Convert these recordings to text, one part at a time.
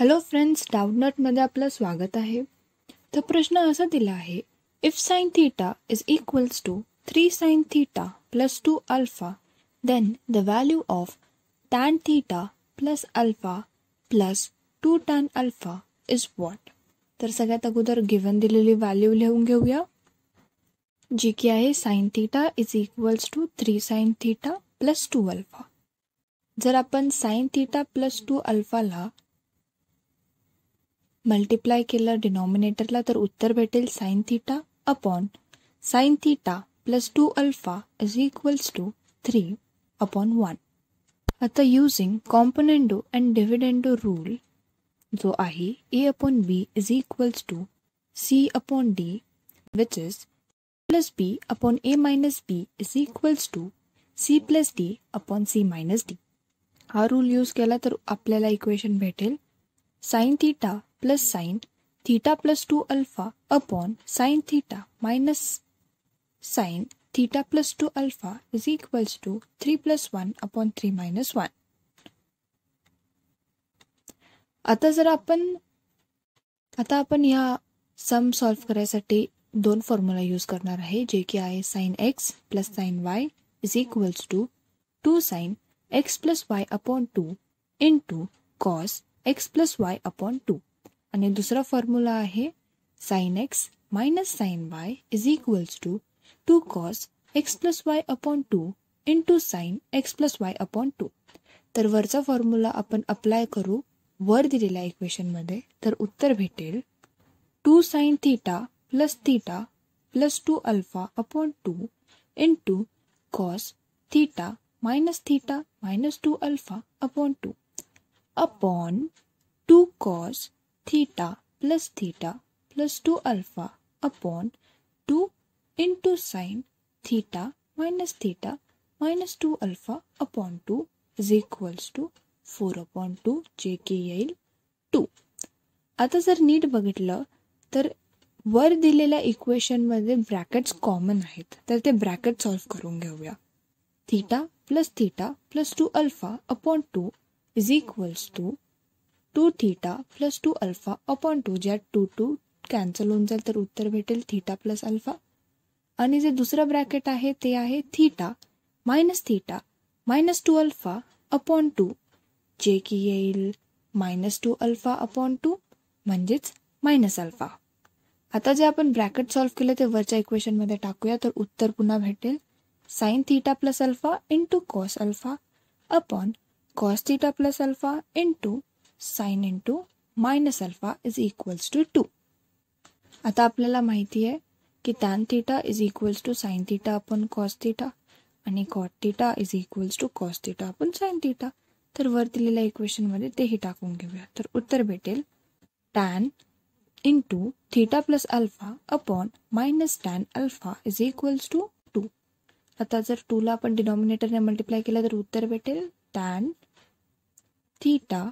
hello friends डाऊटनटमध्ये आपलं स्वागत आहे तर प्रश्न असा दिला आहे if sine theta is equals to three sine theta plus two alpha then the value of tan theta plus alpha plus two tan alpha is what तर सगळ्यात अगोदर गिवन दिलेली व्हॅल्यू लिहून घेऊया जी की आहे sine theta is equals to three sine theta plus two alpha जर आपण साईन थिटा प्लस टू अल्फाला मल्टिप्लाय केलं डिनॉमिनेटरला तर उत्तर भेटेल sine theta upon sine theta plus two alpha is equals to three upon one आता using componendo and dividendo rule जो आहे A upon B is equals to C upon D which is plus B upon A minus B is equals to C plus D upon C minus D हा rule use केला तर आपल्याला equation भेटेल sine theta plus sine theta plus two alpha upon sine theta minus sine theta plus two alpha is equals to three plus one upon three minus one आता जर आपण आता आपण या सम सॉल्व करायसाठी दोन फॉर्म्युला यूज करणार आहे जे की आहे sine X plus sine Y is equals to two sine X plus Y upon two into cos X plus Y upon two आणि दुसरा फॉर्म्युला आहे sine X minus sine Y is equals to two cos X plus Y upon two into sine X plus Y upon two तर वरचा formula आपण apply करू वर दिलेल्या इक्वेशनमध्ये तर उत्तर भेटेल two sine theta plus theta plus two alpha upon two into cos theta minus theta minus two alpha upon two upon two cos theta plus theta plus 2 alpha upon 2 into sine theta minus theta minus 2 alpha upon 2 is equals to 4 upon 2 जे के येईल 2 आता जर नीट बघितलं तर वर दिलेल्या इक्वेशनमध्ये brackets common आहेत तर ते ब्रॅकेट सॉल्व्ह करून घेऊया theta plus theta plus two alpha upon two is equals to two theta plus two alpha upon two ज्यात टू टू कॅन्सल होऊन जाईल तर उत्तर भेटेल थीटा प्लस अल्फा आणि जे दुसरं ब्रॅकेट आहे ते आहे theta minus theta minus two alpha upon two जे की येईल minus two alpha upon two म्हणजेच मायनस अल्फा आता जे आपण ब्रॅकेट सॉल्व्ह केलं ते वरच्या इक्वेशनमध्ये टाकूया तर उत्तर पुन्हा भेटेल sine theta plus alpha into cos alpha upon cos theta plus alpha into sine into minus alpha is equals to two आता आपल्याला माहिती आहे की tan theta is equals to sine theta आपण कॉस थिटा आणि cot theta is equals to cos theta आपण sine theta तर वर दिलेल्या इक्वेशनमध्ये तेही टाकून घेऊया तर उत्तर भेटेल tan into theta plus alpha upon minus tan alpha is equals to two आता जर टूला आपण डिनॉमिनेटरने मल्टिप्लाय केलं तर उत्तर भेटेल tan theta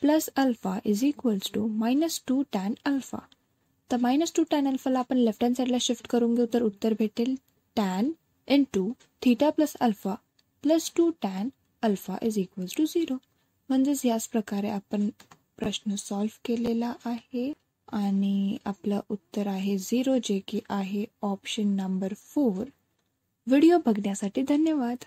plus alpha is equals to minus two tan alpha तर मायनस टू टॅन अल्फाला आपण लेफ्ट हँड साईडला शिफ्ट करून घेऊ तर उत्तर भेटेल tan into theta plus alpha plus two tan alpha is equals to zero म्हणजेच याच प्रकारे आपण प्रश्न सॉल्व्ह केलेला आहे आणि आपलं उत्तर आहे झिरो जे की आहे ऑप्शन नंबर फोर व्हिडिओ बघण्यासाठी धन्यवाद